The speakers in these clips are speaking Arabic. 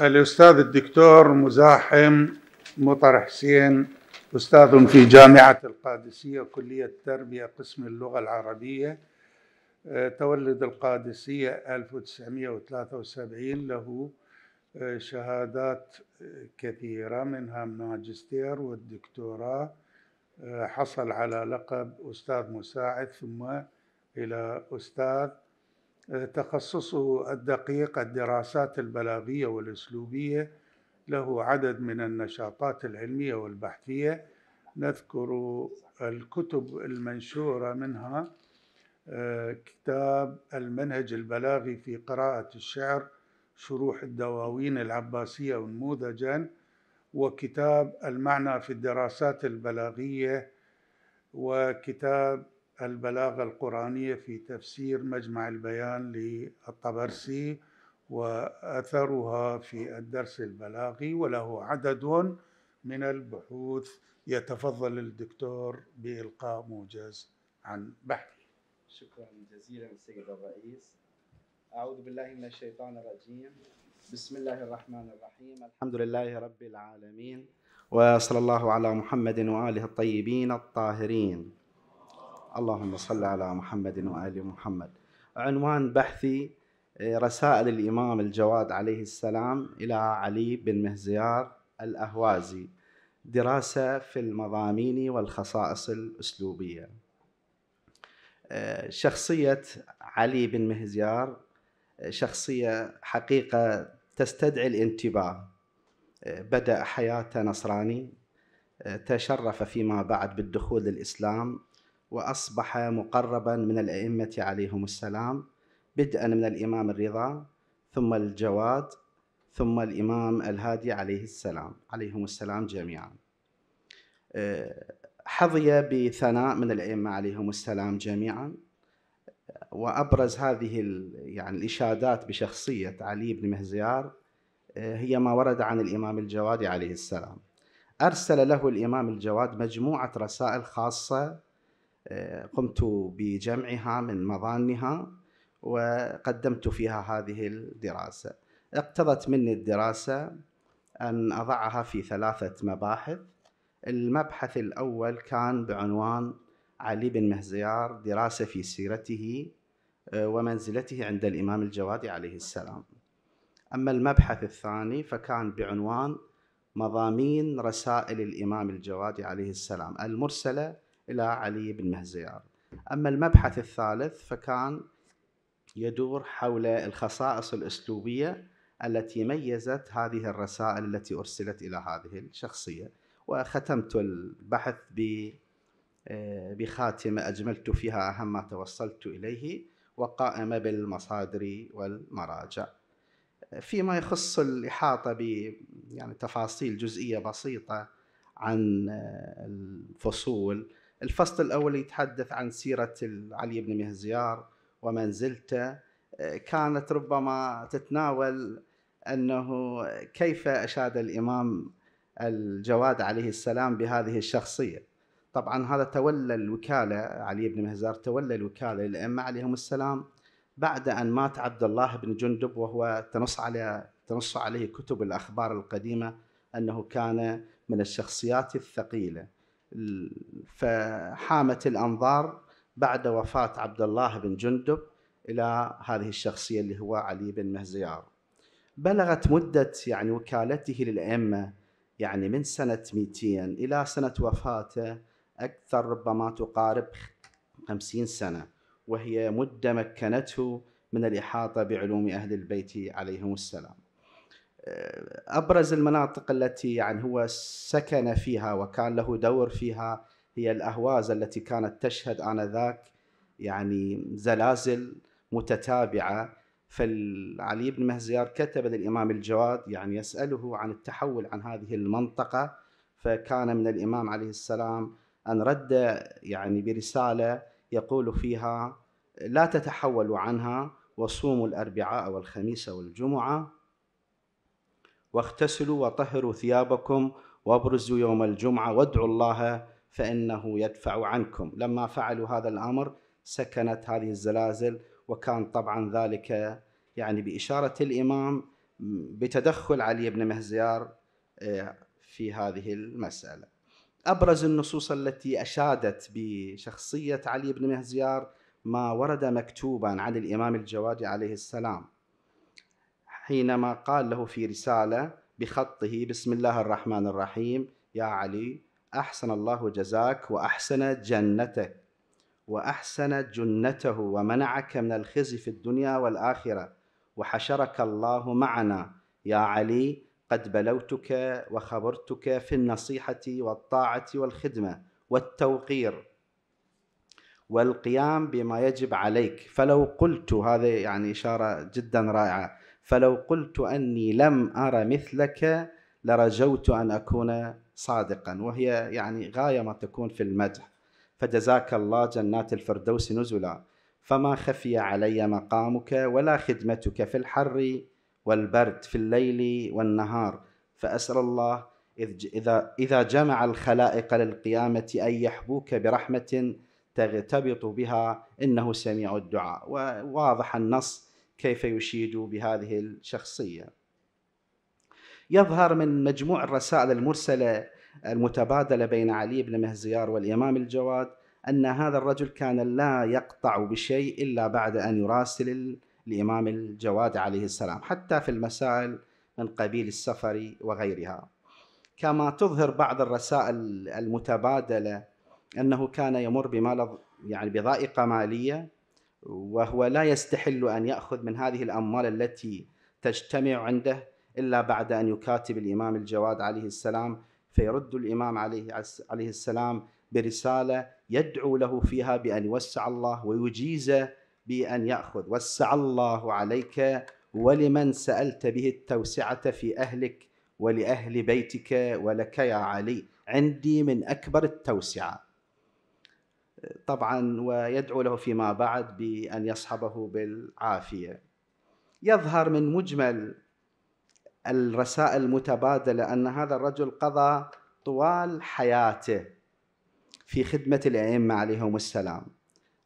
الأستاذ الدكتور مزاحم مطر حسين أستاذ في جامعة القادسية كلية التربية قسم اللغة العربية آه، تولد القادسية 1973 له آه، شهادات آه، كثيرة منها ماجستير والدكتوراه حصل على لقب أستاذ مساعد ثم إلى أستاذ تخصصه الدقيق الدراسات البلاغية والأسلوبية له عدد من النشاطات العلمية والبحثية نذكر الكتب المنشورة منها آه، كتاب المنهج البلاغي في قراءة الشعر شروح الدواوين العباسية ونموذجا وكتاب المعنى في الدراسات البلاغية وكتاب البلاغة القرآنية في تفسير مجمع البيان للطبرسي وأثرها في الدرس البلاغي وله عدد من البحوث يتفضل الدكتور بإلقاء موجز عن بحثه شكرا جزيلا سيد الرئيس أعوذ بالله من الشيطان الرجيم بسم الله الرحمن الرحيم الحمد لله رب العالمين وصلى الله على محمد وآله الطيبين الطاهرين اللهم صل على محمد وآل محمد عنوان بحثي آه، رسائل الإمام الجواد عليه السلام إلى علي بن مهزيار الأهوازي دراسة في المضامين والخصائص الأسلوبية آه، شخصية علي بن مهزيار آه، شخصية حقيقة تستدعي الانتباه بدأ حياته نصراني تشرف فيما بعد بالدخول للإسلام وأصبح مقربا من الأئمة عليهم السلام بدءا من الإمام الرضا ثم الجواد ثم الإمام الهادي عليه السلام عليهم السلام جميعا آه، حظي بثناء من الأئمة عليهم السلام جميعا وأبرز هذه يعني الإشادات بشخصية علي بن مهزيار آه، هي ما ورد عن الإمام الجواد عليه السلام أرسل له الإمام الجواد مجموعة رسائل خاصة قمت بجمعها من مظانها وقدمت فيها هذه الدراسة اقتضت مني الدراسة أن أضعها في ثلاثة مباحث المبحث الأول كان بعنوان علي بن مهزيار دراسة في سيرته آه، ومنزلته عند الإمام الجواد عليه السلام أما المبحث الثاني فكان بعنوان مضامين رسائل الإمام الجواد عليه السلام المرسلة إلى علي بن مهزيار أما المبحث الثالث فكان يدور حول الخصائص الأسلوبية التي ميزت هذه الرسائل التي أرسلت إلى هذه الشخصية وختمت البحث آه، بخاتمة أجملت فيها أهم ما توصلت إليه وقائمة بالمصادر والمراجع فيما يخص الإحاطة ب يعني تفاصيل جزئية بسيطة عن آه، الفصول الفصل الأول يتحدث عن سيرة علي بن مهزيار ومنزلته آه، كانت ربما تتناول أنه كيف أشاد الإمام الجواد عليه السلام بهذه الشخصية طبعا هذا تولى الوكالة علي بن مهزار تولى الوكالة للأئمة عليهم السلام بعد أن مات عبد الله بن جندب وهو تنص على تنص عليه كتب الأخبار القديمة أنه كان من الشخصيات الثقيلة فحامت الأنظار بعد وفاة عبد الله بن جندب إلى هذه الشخصية اللي هو علي بن مهزيار بلغت مدة يعني وكالته للأئمة يعني من سنة 200 إلى سنة وفاته أكثر ربما تقارب 50 سنة وهي مدة مكنته من الإحاطة بعلوم أهل البيت عليهم السلام آه، ابرز المناطق التي يعني هو سكن فيها وكان له دور فيها هي الاهواز التي كانت تشهد انذاك يعني زلازل متتابعه فعلي بن مهزيار كتب للامام الجواد يعني يساله عن التحول عن هذه المنطقه فكان من الامام عليه السلام ان رد يعني برساله يقول فيها لا تتحولوا عنها وصوموا الاربعاء والخميس والجمعه واغتسلوا وطهروا ثيابكم وابرزوا يوم الجمعة وادعوا الله فإنه يدفع عنكم لما فعلوا هذا الأمر سكنت هذه الزلازل وكان طبعا ذلك يعني بإشارة الإمام بتدخل علي بن مهزيار آه، في هذه المسألة أبرز النصوص التي أشادت بشخصية علي بن مهزيار ما ورد مكتوبا عن الإمام الجواد عليه السلام حينما قال له في رسالة بخطه بسم الله الرحمن الرحيم يا علي أحسن الله جزاك وأحسن جنتك وأحسن جنته ومنعك من الخزي في الدنيا والآخرة وحشرك الله معنا يا علي قد بلوتك وخبرتك في النصيحة والطاعة والخدمة والتوقير والقيام بما يجب عليك فلو قلت هذا يعني إشارة جدا رائعة فلو قلت أني لم أرى مثلك لرجوت أن أكون صادقا وهي يعني غاية ما تكون في المدح فجزاك الله جنات الفردوس نزلا فما خفي علي مقامك ولا خدمتك في الحر والبرد في الليل والنهار فأسأل الله إذا إذا جمع الخلائق للقيامة أن يحبوك برحمة ترتبط بها انه سميع الدعاء وواضح النص كيف يشيد بهذه الشخصيه يظهر من مجموع الرسائل المرسله المتبادله بين علي بن مهزيار والامام الجواد ان هذا الرجل كان لا يقطع بشيء الا بعد ان يراسل الامام الجواد عليه السلام حتى في المسائل من قبيل السفر وغيرها كما تظهر بعض الرسائل المتبادله انه كان يمر بمال يعني بضائقه ماليه وهو لا يستحل ان ياخذ من هذه الاموال التي تجتمع عنده الا بعد ان يكاتب الامام الجواد عليه السلام فيرد الامام عليه عليه السلام برساله يدعو له فيها بان يوسع الله ويجيزه بان ياخذ وسع الله عليك ولمن سالت به التوسعه في اهلك ولاهل بيتك ولك يا علي عندي من اكبر التوسعه طبعا ويدعو له فيما بعد بأن يصحبه بالعافية يظهر من مجمل الرسائل المتبادلة أن هذا الرجل قضى طوال حياته في خدمة الأئمة عليهم السلام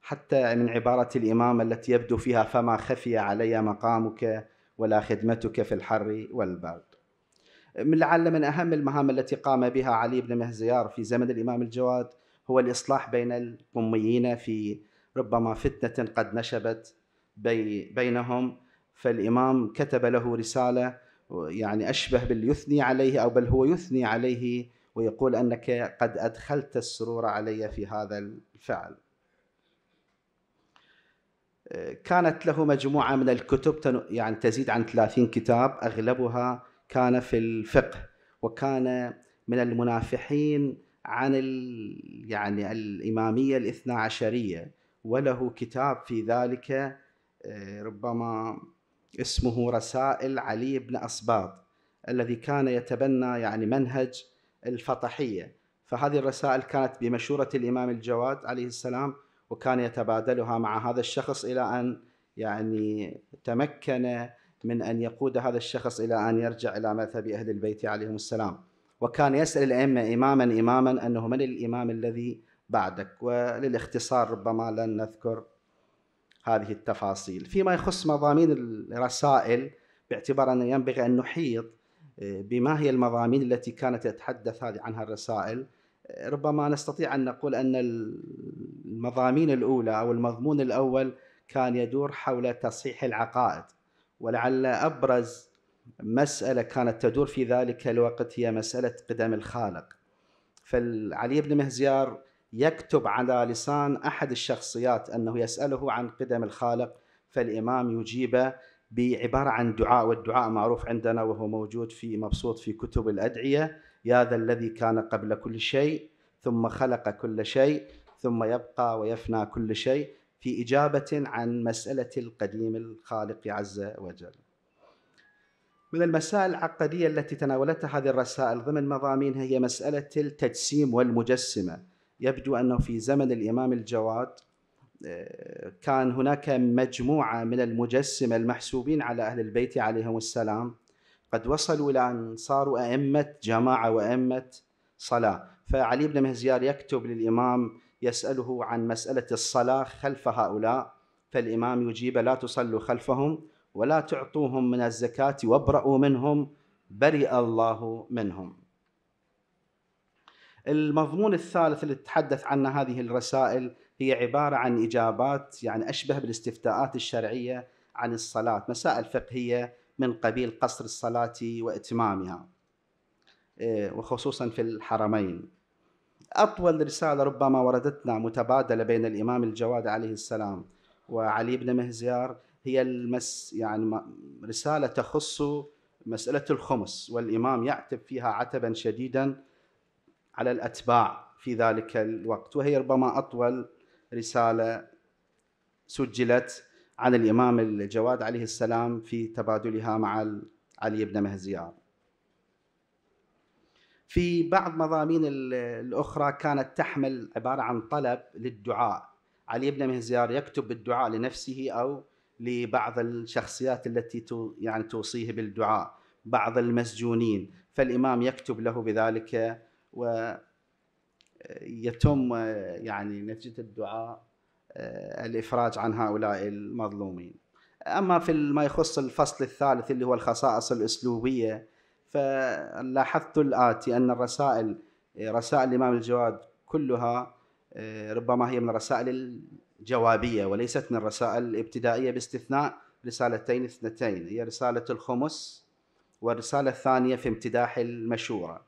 حتى من عبارة الإمام التي يبدو فيها فما خفي علي مقامك ولا خدمتك في الحر والبرد لعل من أهم المهام التي قام بها علي بن مهزيار في زمن الإمام الجواد هو الإصلاح بين الأميين في ربما فتنة قد نشبت بي بينهم فالإمام كتب له رسالة يعني أشبه باليثني عليه أو بل هو يثني عليه ويقول أنك قد أدخلت السرور علي في هذا الفعل كانت له مجموعة من الكتب يعني تزيد عن 30 كتاب أغلبها كان في الفقه وكان من المنافحين عن يعني الإمامية الاثنا عشرية وله كتاب في ذلك آه، ربما اسمه رسائل علي بن أصباط الذي كان يتبنى يعني منهج الفطحية فهذه الرسائل كانت بمشورة الإمام الجواد عليه السلام وكان يتبادلها مع هذا الشخص إلى أن يعني تمكن من أن يقود هذا الشخص إلى أن يرجع إلى مذهب أهل البيت عليهم السلام وكان يسأل الأئمة إماما إماما أنه من الإمام الذي بعدك وللاختصار ربما لن نذكر هذه التفاصيل فيما يخص مضامين الرسائل باعتبار أن ينبغي أن نحيط آه، بما هي المضامين التي كانت تتحدث هذه عنها الرسائل آه، ربما نستطيع أن نقول أن المضامين الأولى أو المضمون الأول كان يدور حول تصحيح العقائد ولعل أبرز مسألة كانت تدور في ذلك الوقت هي مسألة قدم الخالق فعلي بن مهزيار يكتب على لسان أحد الشخصيات أنه يسأله عن قدم الخالق فالإمام يجيبه بعبارة عن دعاء والدعاء معروف عندنا وهو موجود في مبسوط في كتب الأدعية يا ذا الذي كان قبل كل شيء ثم خلق كل شيء ثم يبقى ويفنى كل شيء في إجابة عن مسألة القديم الخالق عز وجل من المسائل العقدية التي تناولتها هذه الرسائل ضمن مضامينها هي مسألة التجسيم والمجسمة يبدو أنه في زمن الإمام الجواد آه، كان هناك مجموعة من المجسمة المحسوبين على أهل البيت عليهم السلام قد وصلوا إلى أن صاروا أئمة جماعة وأئمة صلاة فعلي بن مهزيار يكتب للإمام يسأله عن مسألة الصلاة خلف هؤلاء فالإمام يجيب لا تصلوا خلفهم ولا تعطوهم من الزكاة وابرأوا منهم برئ الله منهم المضمون الثالث اللي تتحدث عنه هذه الرسائل هي عبارة عن إجابات يعني أشبه بالاستفتاءات الشرعية عن الصلاة مسائل فقهية من قبيل قصر الصلاة وإتمامها إيه، وخصوصا في الحرمين أطول رسالة ربما وردتنا متبادلة بين الإمام الجواد عليه السلام وعلي بن مهزيار هي المس يعني رساله تخص مساله الخمس والامام يعتب فيها عتبا شديدا على الاتباع في ذلك الوقت وهي ربما اطول رساله سجلت عن الامام الجواد عليه السلام في تبادلها مع علي بن مهزيار. في بعض مضامين الاخرى كانت تحمل عباره عن طلب للدعاء، علي بن مهزيار يكتب الدعاء لنفسه او لبعض الشخصيات التي يعني توصيه بالدعاء بعض المسجونين فالإمام يكتب له بذلك ويتم يعني نتيجة الدعاء آه، الإفراج عن هؤلاء المظلومين أما في ما يخص الفصل الثالث اللي هو الخصائص الأسلوبية فلاحظت الآتي أن الرسائل رسائل الإمام الجواد كلها آه، ربما هي من الرسائل جوابيه وليست من الرسائل الابتدائيه باستثناء رسالتين اثنتين هي رساله الخمس والرساله الثانيه في امتداح المشوره.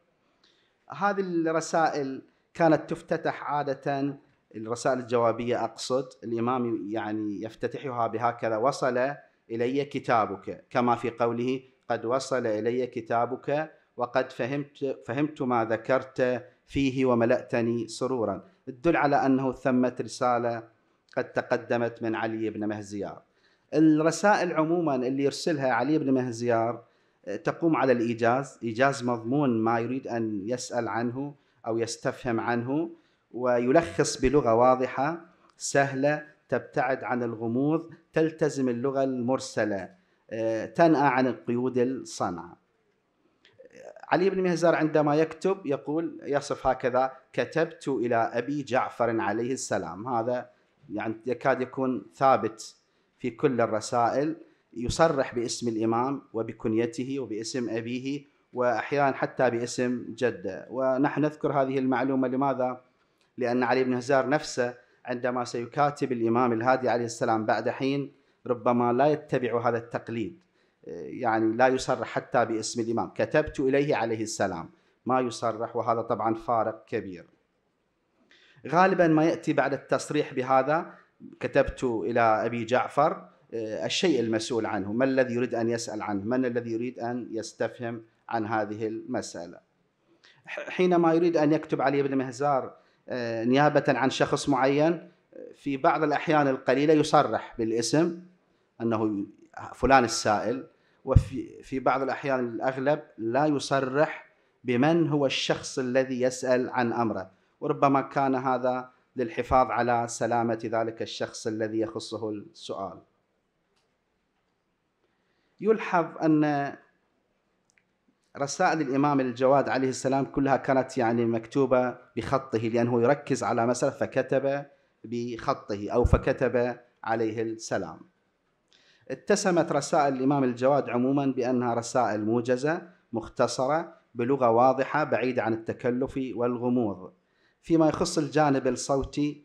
هذه الرسائل كانت تفتتح عاده الرسائل الجوابيه اقصد الامام يعني يفتتحها بهكذا وصل الي كتابك كما في قوله قد وصل الي كتابك وقد فهمت فهمت ما ذكرت فيه وملأتني سرورا تدل على انه ثمة رساله قد تقدمت من علي بن مهزيار الرسائل عموما اللي يرسلها علي بن مهزيار آه، تقوم على الإيجاز إيجاز مضمون ما يريد أن يسأل عنه أو يستفهم عنه ويلخص بلغة واضحة سهلة تبتعد عن الغموض تلتزم اللغة المرسلة آه، تنأى عن القيود الصنعة علي بن مهزار عندما يكتب يقول يصف هكذا كتبت إلى أبي جعفر عليه السلام هذا يعني يكاد يكون ثابت في كل الرسائل يصرح باسم الإمام وبكنيته وباسم أبيه وأحيانا حتى باسم جده ونحن نذكر هذه المعلومة لماذا؟ لأن علي بن هزار نفسه عندما سيكاتب الإمام الهادي عليه السلام بعد حين ربما لا يتبع هذا التقليد يعني لا يصرح حتى باسم الإمام كتبت إليه عليه السلام ما يصرح وهذا طبعا فارق كبير غالبا ما ياتي بعد التصريح بهذا كتبت الى ابي جعفر آه، الشيء المسؤول عنه ما الذي يريد ان يسال عنه من الذي يريد ان يستفهم عن هذه المساله حينما يريد ان يكتب علي بن مهزار آه، نيابه عن شخص معين في بعض الاحيان القليله يصرح بالاسم انه فلان السائل وفي في بعض الاحيان الاغلب لا يصرح بمن هو الشخص الذي يسال عن امره وربما كان هذا للحفاظ على سلامة ذلك الشخص الذي يخصه السؤال. يلحظ أن رسائل الإمام الجواد عليه السلام كلها كانت يعني مكتوبة بخطه لأنه يركز على مسألة فكتب بخطه أو فكتب عليه السلام اتسمت رسائل الإمام الجواد عموما بأنها رسائل موجزة مختصرة بلغة واضحة بعيدة عن التكلف والغموض فيما يخص الجانب الصوتي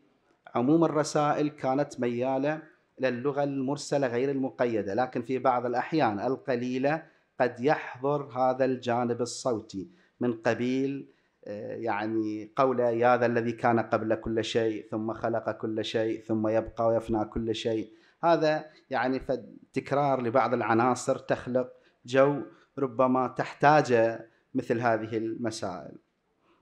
عموم الرسائل كانت ميالة إلى اللغة المرسلة غير المقيدة لكن في بعض الأحيان القليلة قد يحضر هذا الجانب الصوتي من قبيل آه، يعني قوله يا ذا الذي كان قبل كل شيء ثم خلق كل شيء ثم يبقى ويفنى كل شيء هذا يعني تكرار لبعض العناصر تخلق جو ربما تحتاجه مثل هذه المسائل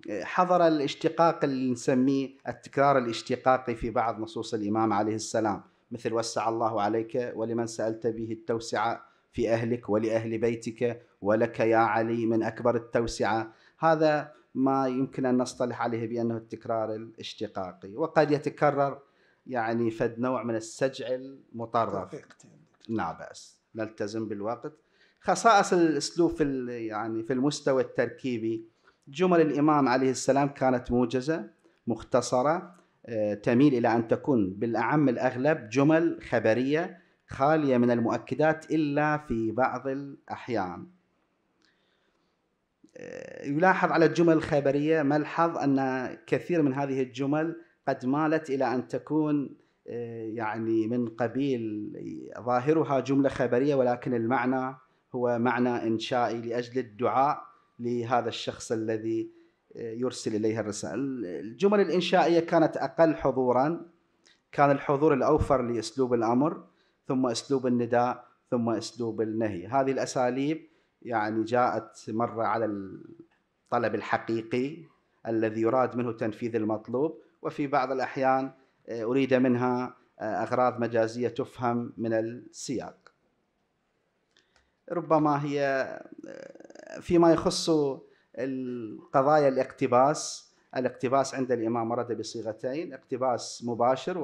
حضر الاشتقاق اللي نسميه التكرار الاشتقاقي في بعض نصوص الإمام عليه السلام مثل وسع الله عليك ولمن سألت به التوسعة في أهلك ولأهل بيتك ولك يا علي من أكبر التوسعة هذا ما يمكن أن نصطلح عليه بأنه التكرار الاشتقاقي وقد يتكرر يعني فد نوع من السجع المطرف لا بأس نلتزم بالوقت خصائص الأسلوب في يعني في المستوى التركيبي جمل الإمام عليه السلام كانت موجزة مختصرة آه، تميل إلى أن تكون بالأعم الأغلب جمل خبرية خالية من المؤكدات إلا في بعض الأحيان آه، يلاحظ على الجمل الخبرية ملحظ أن كثير من هذه الجمل قد مالت إلى أن تكون آه، يعني من قبيل ظاهرها جملة خبرية ولكن المعنى هو معنى إنشائي لأجل الدعاء لهذا الشخص الذي آه، يرسل اليها الرسائل الجمل الانشائيه كانت اقل حضورا كان الحضور الاوفر لاسلوب الامر ثم اسلوب النداء ثم اسلوب النهي هذه الاساليب يعني جاءت مره على الطلب الحقيقي الذي يراد منه تنفيذ المطلوب وفي بعض الاحيان آه، اريد منها آه، اغراض مجازيه تفهم من السياق ربما هي فيما يخص القضايا الاقتباس الاقتباس عند الإمام ورد بصيغتين اقتباس مباشر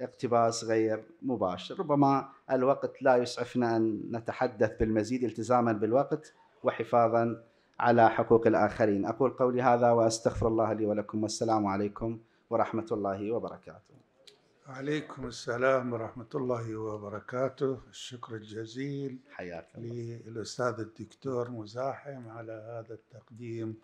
واقتباس غير مباشر ربما الوقت لا يسعفنا أن نتحدث بالمزيد التزاما بالوقت وحفاظا على حقوق الآخرين أقول قولي هذا وأستغفر الله لي ولكم والسلام عليكم ورحمة الله وبركاته عليكم السلام ورحمة الله وبركاته الشكر الجزيل حياك للأستاذ الدكتور مزاحم على هذا التقديم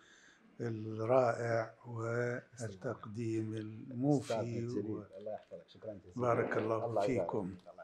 الرائع والتقديم الموفي الله يحفظك شكرا جزيلا بارك الله, الله فيكم الله